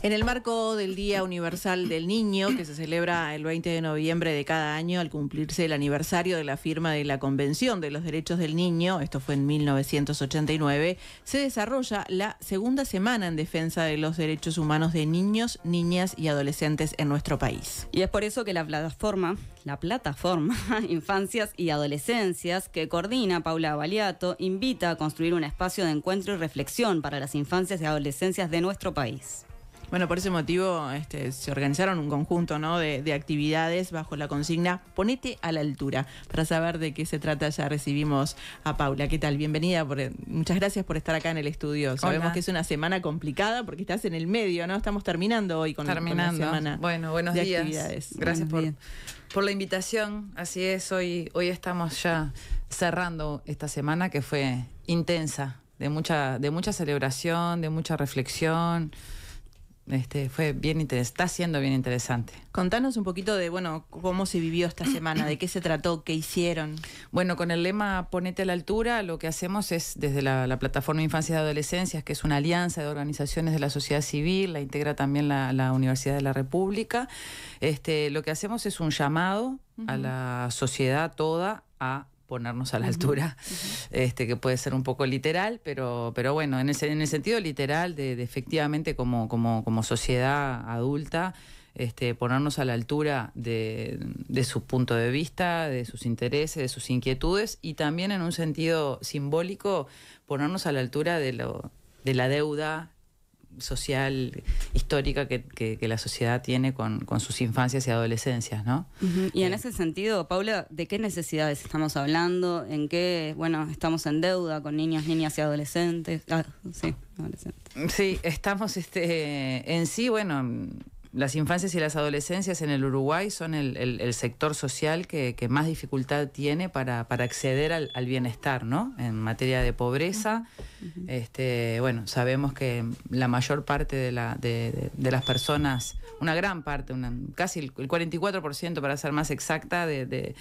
En el marco del Día Universal del Niño, que se celebra el 20 de noviembre de cada año al cumplirse el aniversario de la firma de la Convención de los Derechos del Niño, esto fue en 1989, se desarrolla la segunda semana en defensa de los derechos humanos de niños, niñas y adolescentes en nuestro país. Y es por eso que la plataforma, la plataforma Infancias y Adolescencias, que coordina Paula Baliato, invita a construir un espacio de encuentro y reflexión para las infancias y adolescencias de nuestro país. Bueno, por ese motivo este, se organizaron un conjunto de, actividades bajo la consigna Ponete a la altura. Para saber de qué se trata ya recibimos a Paula. ¿Qué tal? Bienvenida. muchas gracias por estar acá en el estudio. Sabemos que es una semana complicada porque estás en el medio, ¿no? Estamos terminando hoy con, terminando. la semana. Bueno, buenos días. Gracias por, por la invitación. Así es, hoy, hoy estamos ya cerrando esta semana que fue intensa, de mucha, de mucha celebración, de mucha reflexión. Este, fue bien está siendo bien interesante. Contanos un poquito de, bueno, cómo se vivió esta semana, de qué se trató, qué hicieron. Bueno, con el lema Ponete a la altura, lo que hacemos es desde la, plataforma Infancia y Adolescencias, que es una alianza de organizaciones de la sociedad civil, la integra también la, Universidad de la República, este, lo que hacemos es un llamado a la sociedad toda a ponernos a la altura, este, que puede ser un poco literal, pero, pero bueno, en, ese, en el sentido literal de, efectivamente como, como, como sociedad adulta, este, ponernos a la altura de, de, su punto de vista, de sus intereses, de sus inquietudes y también en un sentido simbólico ponernos a la altura de, lo, de la deuda social, histórica que, que, la sociedad tiene con, sus infancias y adolescencias, ¿no? Y en eh, ese sentido, Paula, ¿de qué necesidades estamos hablando? ¿En qué, bueno, estamos en deuda con niños, niñas y adolescentes? Ah, sí, estamos este, en sí, bueno las infancias y las adolescencias en el Uruguay son el, sector social que, más dificultad tiene para, acceder al, bienestar, ¿no? En materia de pobreza, este, bueno, sabemos que la mayor parte de, la, de, las personas, una gran parte, una, casi el 44% para ser más exacta, de,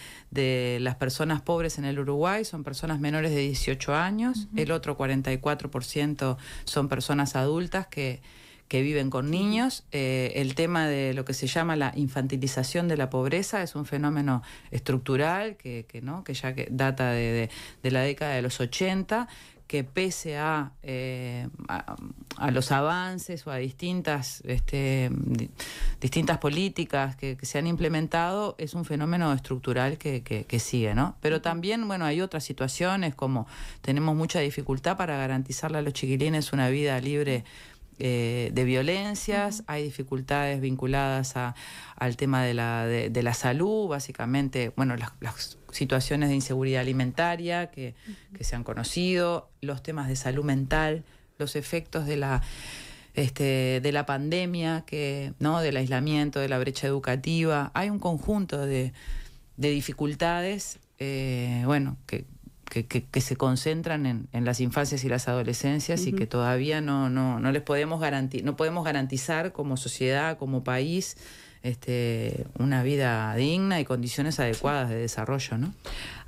las personas pobres en el Uruguay son personas menores de 18 años, el otro 44% son personas adultas que que viven con niños. Eh, el tema de lo que se llama la infantilización de la pobreza es un fenómeno estructural que, que ¿no? que ya que data de, la década de los 80, que pese eh, a, a, los avances o a distintas, este, distintas políticas que, se han implementado, es un fenómeno estructural que, que, sigue, ¿no? Pero también, bueno, hay otras situaciones como tenemos mucha dificultad para garantizarle a los chiquilines una vida libre eh, de violencias, hay dificultades vinculadas al tema de la, salud, básicamente, bueno, las, situaciones de inseguridad alimentaria que, se han conocido, los temas de salud mental, los efectos de la... Este, de la pandemia, que, ¿no? del aislamiento, de la brecha educativa. Hay un conjunto de, dificultades eh, bueno, que, que, se concentran en, las infancias y las adolescencias y que todavía no, no, no les podemos, no podemos garantizar como sociedad, como país, este, una vida digna y condiciones adecuadas de desarrollo, ¿no?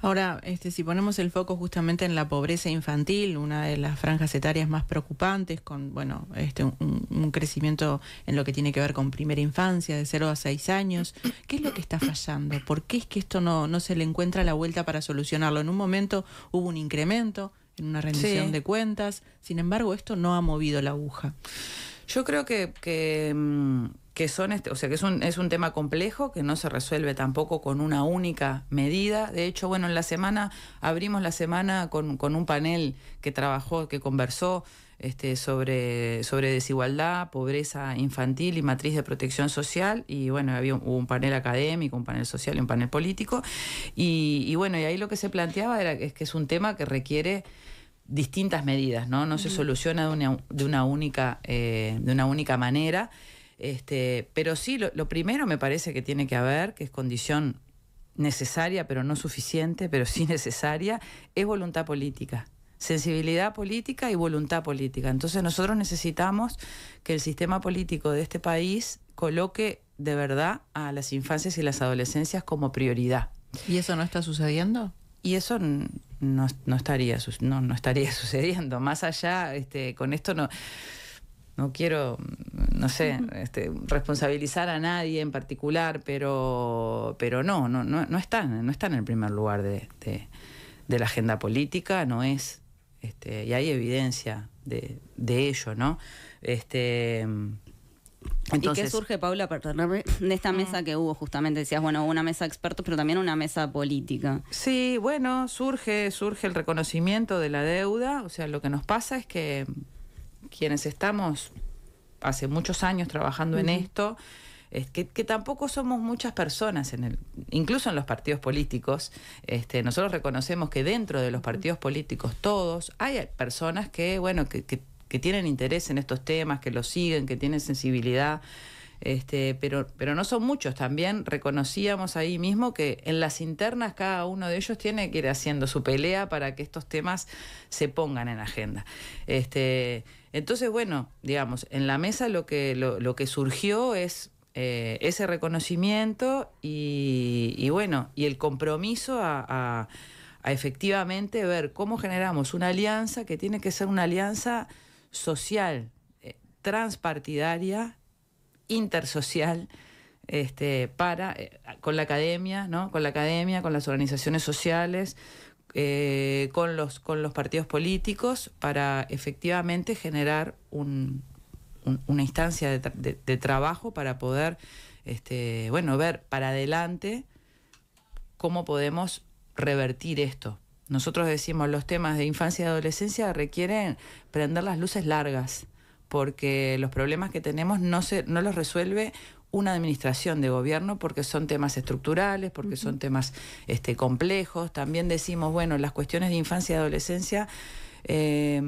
Ahora, este, si ponemos el foco justamente en la pobreza infantil, una de las franjas etarias más preocupantes, con bueno, este, un, crecimiento en lo que tiene que ver con primera infancia, de 0 a 6 años, ¿qué es lo que está fallando? ¿Por qué es que esto no, no se le encuentra la vuelta para solucionarlo? En un momento hubo un incremento, en una rendición de cuentas. Sin embargo, esto no ha movido la aguja. Yo creo que, mm, que son este, o sea que es un, es un tema complejo que no se resuelve tampoco con una única medida. De hecho, bueno, en la semana abrimos la semana con, un panel que trabajó, que conversó este, sobre, sobre desigualdad, pobreza infantil y matriz de protección social. Y bueno, había un, hubo un panel académico, un panel social y un panel político. Y, bueno, y ahí lo que se planteaba era es que es un tema que requiere distintas medidas, ¿no? No se soluciona de una, única, eh, de una única manera. Este, pero sí, lo, primero me parece que tiene que haber, que es condición necesaria, pero no suficiente, pero sí necesaria, es voluntad política sensibilidad política y voluntad política. Entonces nosotros necesitamos que el sistema político de este país coloque de verdad a las infancias y las adolescencias como prioridad. ¿Y eso no está sucediendo? Y eso no, estaría, no, estaría sucediendo. Más allá, este, con esto no, no quiero no sé, este, responsabilizar a nadie en particular, pero, pero no, no, no, no están, no en el primer lugar de, la agenda política, no es, este, y hay evidencia de, de ello, ¿no? Este, entonces, ¿Y qué surge, Paula, perdóname, de esta mesa mm. que hubo justamente? Decías, bueno, una mesa de expertos, pero también una mesa política. Sí, bueno, surge, surge el reconocimiento de la deuda. O sea, lo que nos pasa es que quienes estamos hace muchos años trabajando en esto, es que, tampoco somos muchas personas, en el, incluso en los partidos políticos. Este, nosotros reconocemos que dentro de los partidos políticos todos hay personas que, bueno, que, tienen interés en estos temas, que los siguen, que tienen sensibilidad. Este, pero, pero no son muchos. También reconocíamos ahí mismo que en las internas cada uno de ellos tiene que ir haciendo su pelea para que estos temas se pongan en agenda. Este, entonces, bueno, digamos, en la mesa lo que, lo, que surgió es eh, ese reconocimiento y, bueno, y el compromiso a, efectivamente ver cómo generamos una alianza que tiene que ser una alianza social, eh, transpartidaria, intersocial, este, para, eh, con la academia, ¿no? Con la academia, con las organizaciones sociales, eh, con, los, con los partidos políticos para efectivamente generar una instancia de, trabajo para poder, este, bueno, ver para adelante cómo podemos revertir esto. Nosotros decimos los temas de infancia y adolescencia requieren prender las luces largas porque los problemas que tenemos no, se, no los resuelve una administración de gobierno porque son temas estructurales, porque son temas este, complejos. También decimos, bueno, las cuestiones de infancia y adolescencia eh,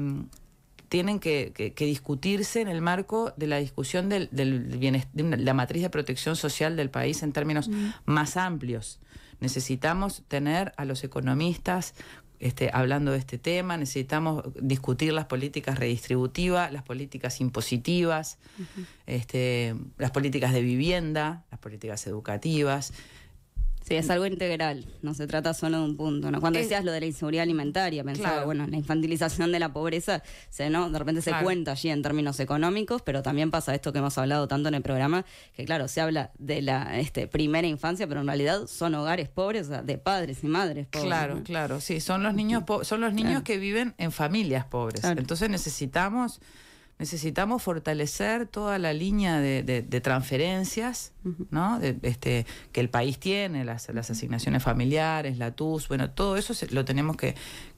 tienen que, discutirse en el marco de la discusión del, de la matriz de protección social del país en términos más amplios. Necesitamos tener a los economistas este, hablando de este tema, necesitamos discutir las políticas redistributivas, las políticas impositivas, este, las políticas de vivienda, las políticas educativas. Sí, es algo integral, no se trata solo de un punto. ¿no? Cuando decías lo de la inseguridad alimentaria, pensaba, bueno, la infantilización de la pobreza, se, ¿no? de repente se cuenta allí en términos económicos, pero también pasa esto que hemos hablado tanto en el programa, que claro, se habla de la este, primera infancia, pero en realidad son hogares pobres, o sea, de padres y madres pobres. Claro, claro, sí, son los niños, son los niños que viven en familias pobres. Entonces necesitamos necesitamos fortalecer toda la línea de, transferencias ¿no? este, que el país tiene, las, asignaciones familiares, la TUS, bueno, todo eso lo tenemos que,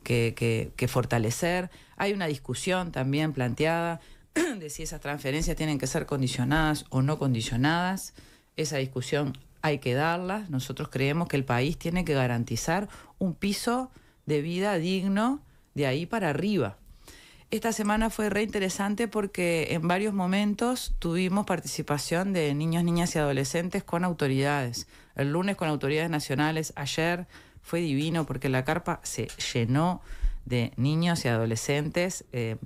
que fortalecer. Hay una discusión también planteada de si esas transferencias tienen que ser condicionadas o no condicionadas. Esa discusión hay que darla. Nosotros creemos que el país tiene que garantizar un piso de vida digno de ahí para arriba esta semana fue re interesante porque en varios momentos tuvimos participación de niños, niñas y adolescentes con autoridades. El lunes con autoridades nacionales, ayer fue divino porque la carpa se llenó de niños y adolescentes eh,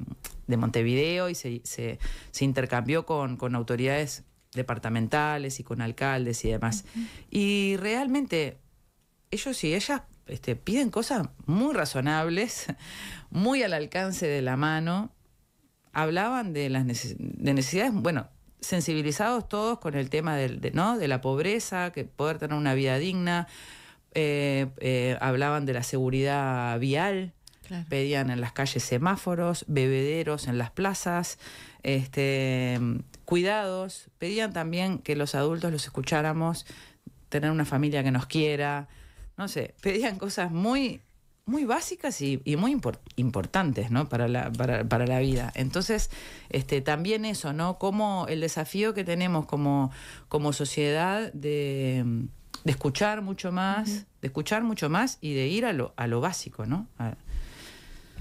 de Montevideo y se, intercambió con, autoridades departamentales y con alcaldes y demás. Y realmente ellos y ellas este, piden cosas muy razonables, muy al alcance de la mano. Hablaban de las necesidades, bueno, sensibilizados todos con el tema de, la pobreza, que poder tener una vida digna. Eh, eh, hablaban de la seguridad vial, pedían en las calles semáforos, bebederos en las plazas, este, cuidados, pedían también que los adultos los escucháramos, tener una familia que nos quiera, no sé, pedían cosas muy, muy básicas y, muy importantes, ¿no? Para la, para, para la vida. Entonces, este, también eso, ¿no? Como el desafío que tenemos como, como sociedad de, de escuchar mucho más, de escuchar mucho más y de ir a lo, a lo básico, ¿no?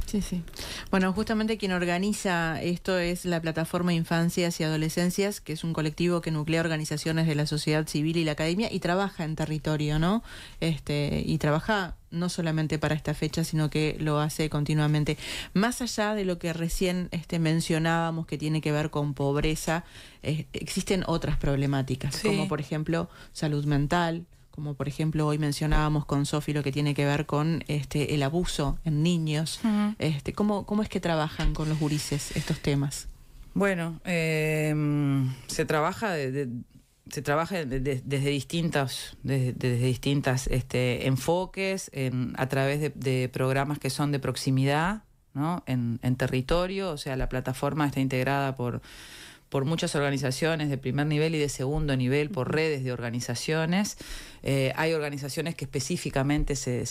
Sí, sí. Bueno, justamente quien organiza esto es la plataforma Infancias y Adolescencias, que es un colectivo que nuclea organizaciones de la sociedad civil y la academia y trabaja en territorio, ¿no? Este, y trabaja no solamente para esta fecha, sino que lo hace continuamente. Más allá de lo que recién este, mencionábamos que tiene que ver con pobreza, eh, existen otras problemáticas, como por ejemplo salud mental, como por ejemplo hoy mencionábamos con Sofi lo que tiene que ver con este, el abuso en niños. este, ¿cómo, ¿Cómo es que trabajan con los gurises estos temas? Bueno, em, se trabaja se trabaja desde distintos desde distintas este, enfoques em, a través de, programas que son de proximidad, ¿no? en territorio, o sea, la plataforma está integrada por por muchas organizaciones de primer nivel y de segundo nivel, por redes de organizaciones. Eh, hay organizaciones que específicamente se,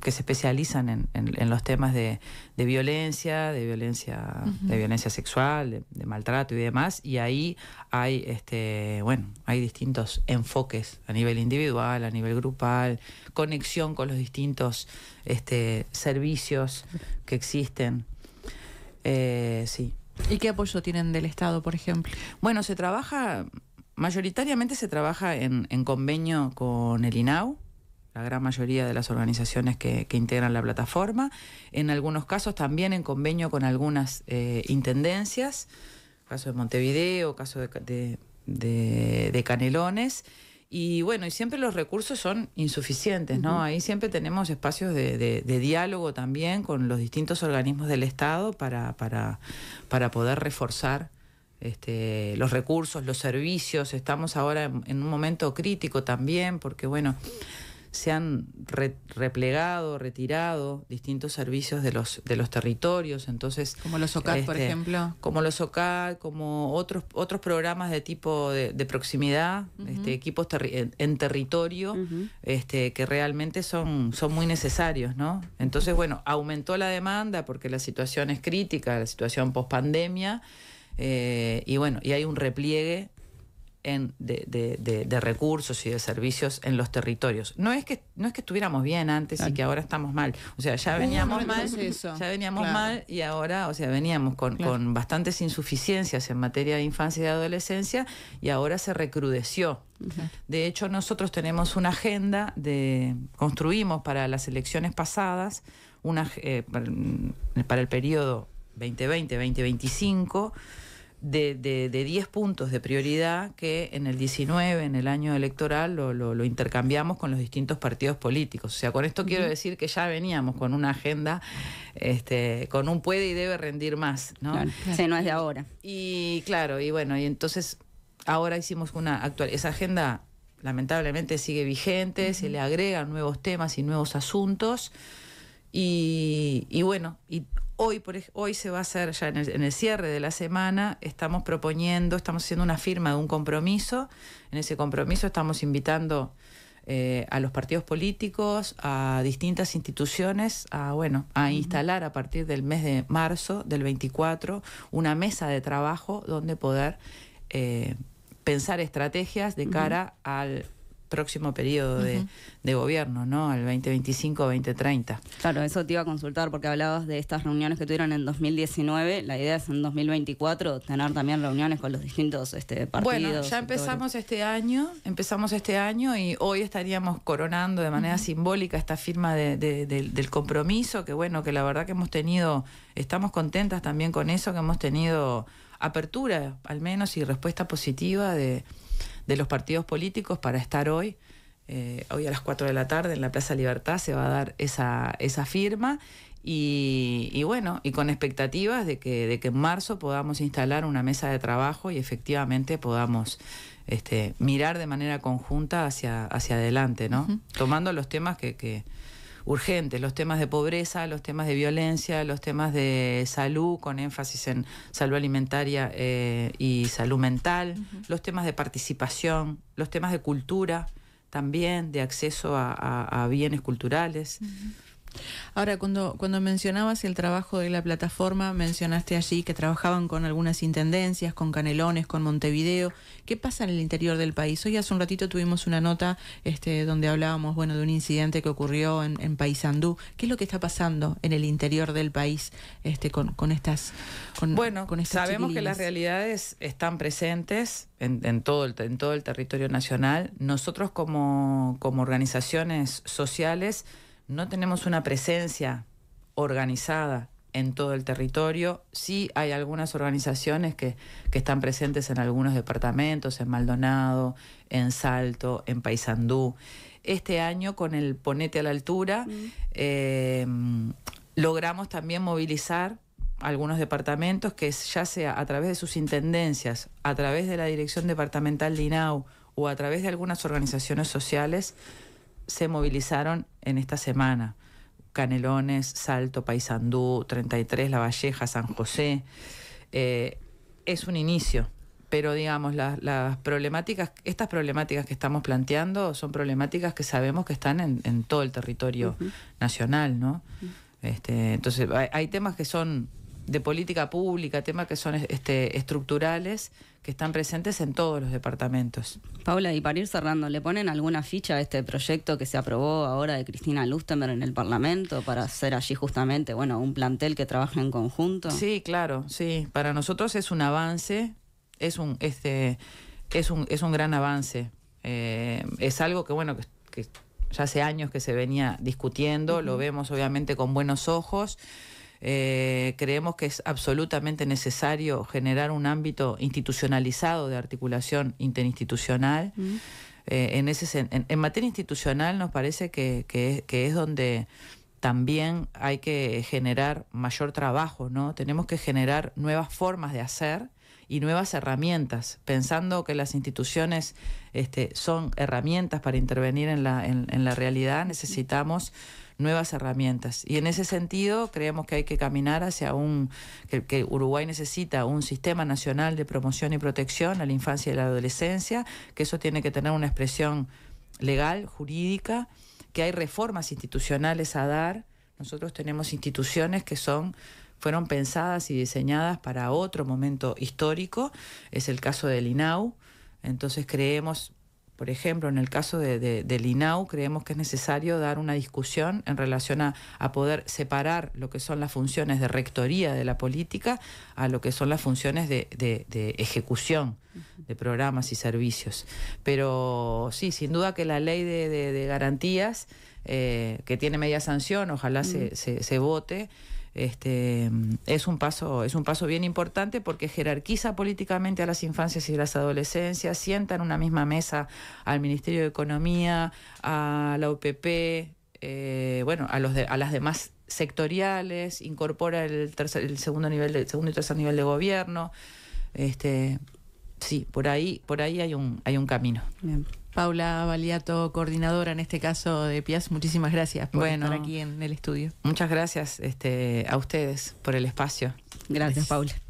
que se especializan en, los temas de, violencia, de violencia, de violencia sexual, de, maltrato y demás. Y ahí hay este, bueno, hay distintos enfoques a nivel individual, a nivel grupal, conexión con los distintos este, servicios que existen. Eh, sí. ¿Y qué apoyo tienen del Estado, por ejemplo? Bueno, se trabaja, mayoritariamente se trabaja en, convenio con el INAU, la gran mayoría de las organizaciones que, integran la plataforma, en algunos casos también en convenio con algunas eh, intendencias, caso de Montevideo, caso de, de Canelones, y bueno, y siempre los recursos son insuficientes, ¿no? Ahí siempre tenemos espacios de, de, diálogo también con los distintos organismos del Estado para, poder reforzar este, los recursos, los servicios. Estamos ahora en, un momento crítico también, porque bueno, se han replegado, retirado distintos servicios de los, de los territorios. Entonces, como los OCAD, por este, ejemplo. Como los OCAD, como otros, otros programas de tipo de, de proximidad, este, equipos en, territorio, este, que realmente son, son muy necesarios, ¿no? Entonces, bueno, aumentó la demanda porque la situación es crítica, la situación post pandemia. Eh, y bueno, y hay un repliegue de, recursos y de servicios en los territorios. No es que, no es que estuviéramos bien antes y que ahora estamos mal. O sea, ya veníamos mal, ya veníamos mal y ahora, o sea, veníamos con, con bastantes insuficiencias en materia de infancia y de adolescencia y ahora se recrudeció. De hecho, nosotros tenemos una agenda de construimos para las elecciones pasadas una eh, para el periodo 2020-2025 de, 10 puntos de prioridad que en el 19, en el año electoral, lo, intercambiamos con los distintos partidos políticos. O sea, con esto quiero decir que ya veníamos con una agenda, este, con un puede y debe rendir más, ¿no? Claro, no es de ahora. Y, claro, y bueno, y entonces ahora hicimos una actual. Esa agenda lamentablemente sigue vigente, se le agregan nuevos temas y nuevos asuntos. Y, y bueno, y Hoy, se va a hacer, ya en el, cierre de la semana, estamos proponiendo, estamos haciendo una firma de un compromiso. En ese compromiso estamos invitando eh, a los partidos políticos, a distintas instituciones, a, bueno, a instalar a partir del mes de marzo del 24 una mesa de trabajo donde poder eh, pensar estrategias de cara al próximo periodo de, gobierno, ¿no? Al 2025-2030. Claro, eso te iba a consultar porque hablabas de estas reuniones que tuvieron en 2019. La idea es en 2024 tener también reuniones con los distintos este, partidos. Bueno, ya empezamos este año, empezamos este año y hoy estaríamos coronando de manera simbólica esta firma del compromiso, que bueno, que la verdad que hemos tenido, estamos contentas también con eso, que hemos tenido apertura al menos y respuesta positiva de de los partidos políticos para estar hoy. Eh, hoy a las 4 de la tarde en la Plaza Libertad se va a dar esa, esa firma y, bueno, y con expectativas de que, de que en marzo podamos instalar una mesa de trabajo y efectivamente podamos este, mirar de manera conjunta hacia, hacia adelante, ¿no? Tomando los temas que, que urgentes, los temas de pobreza, los temas de violencia, los temas de salud, con énfasis en salud alimentaria eh, y salud mental, los temas de participación, los temas de cultura también, de acceso a, bienes culturales. Ahora, cuando, cuando mencionabas el trabajo de la plataforma, mencionaste allí que trabajaban con algunas intendencias, con Canelones, con Montevideo. ¿Qué pasa en el interior del país? Hoy hace un ratito tuvimos una nota este, donde hablábamos bueno, de un incidente que ocurrió en, en Paysandú. ¿Qué es lo que está pasando en el interior del país este, con, estas... bueno, sabemos que las realidades están presentes en, en, todo, el, en todo el territorio nacional. Nosotros como, como organizaciones sociales no tenemos una presencia organizada en todo el territorio. Sí hay algunas organizaciones que, están presentes en algunos departamentos, en Maldonado, en Salto, en Paysandú. Este año con el Ponete a la Altura mm. eh, logramos también movilizar algunos departamentos que ya sea a través de sus intendencias, a través de la Dirección Departamental de INAU o a través de algunas organizaciones sociales, se movilizaron en esta semana. Canelones, Salto, Paysandú, 33, La Valleja, San José. Eh, es un inicio, pero digamos, las, problemáticas, estas problemáticas que estamos planteando son problemáticas que sabemos que están en, todo el territorio nacional, ¿no? Este, entonces, hay, temas que son de política pública, temas que son este, estructurales, que están presentes en todos los departamentos. Paula, y para ir cerrando, ¿le ponen alguna ficha a este proyecto que se aprobó ahora de Cristina Lustenberg en el Parlamento para hacer allí justamente, bueno, un plantel que trabaje en conjunto? Sí, claro, sí. Para nosotros es un avance, es un, este, es un, es un gran avance. Eh, es algo que, bueno, que, ya hace años que se venía discutiendo, lo vemos obviamente con buenos ojos. Eh, creemos que es absolutamente necesario generar un ámbito institucionalizado de articulación interinstitucional. Mm. Eh, en, ese, en, materia institucional nos parece que, que, es, donde también hay que generar mayor trabajo, ¿no? Tenemos que generar nuevas formas de hacer y nuevas herramientas, pensando que las instituciones este, son herramientas para intervenir en la, en la realidad, necesitamos nuevas herramientas. Y en ese sentido creemos que hay que caminar hacia un, que, Uruguay necesita un sistema nacional de promoción y protección a la infancia y la adolescencia, que eso tiene que tener una expresión legal, jurídica, que hay reformas institucionales a dar. Nosotros tenemos instituciones que son fueron pensadas y diseñadas para otro momento histórico, es el caso del INAU. Entonces creemos por ejemplo, en el caso de, de, del INAU, creemos que es necesario dar una discusión en relación a, poder separar lo que son las funciones de rectoría de la política a lo que son las funciones de, ejecución de programas y servicios. Pero sí, sin duda que la ley de, garantías, eh, que tiene media sanción, ojalá mm. se, se vote este, es, un paso, es un paso bien importante porque jerarquiza políticamente a las infancias y las adolescencias, sienta en una misma mesa al Ministerio de Economía, a la UPP, eh, bueno, a, los a las demás sectoriales, incorpora el, tercer, el segundo nivel segundo y tercer nivel de gobierno. Este, sí, por ahí, por ahí hay un, hay un camino. Bien. Paula Valiato, coordinadora en este caso de PIAS, muchísimas gracias por estar aquí en el estudio. Muchas gracias este, a ustedes por el espacio. gracias. Paula.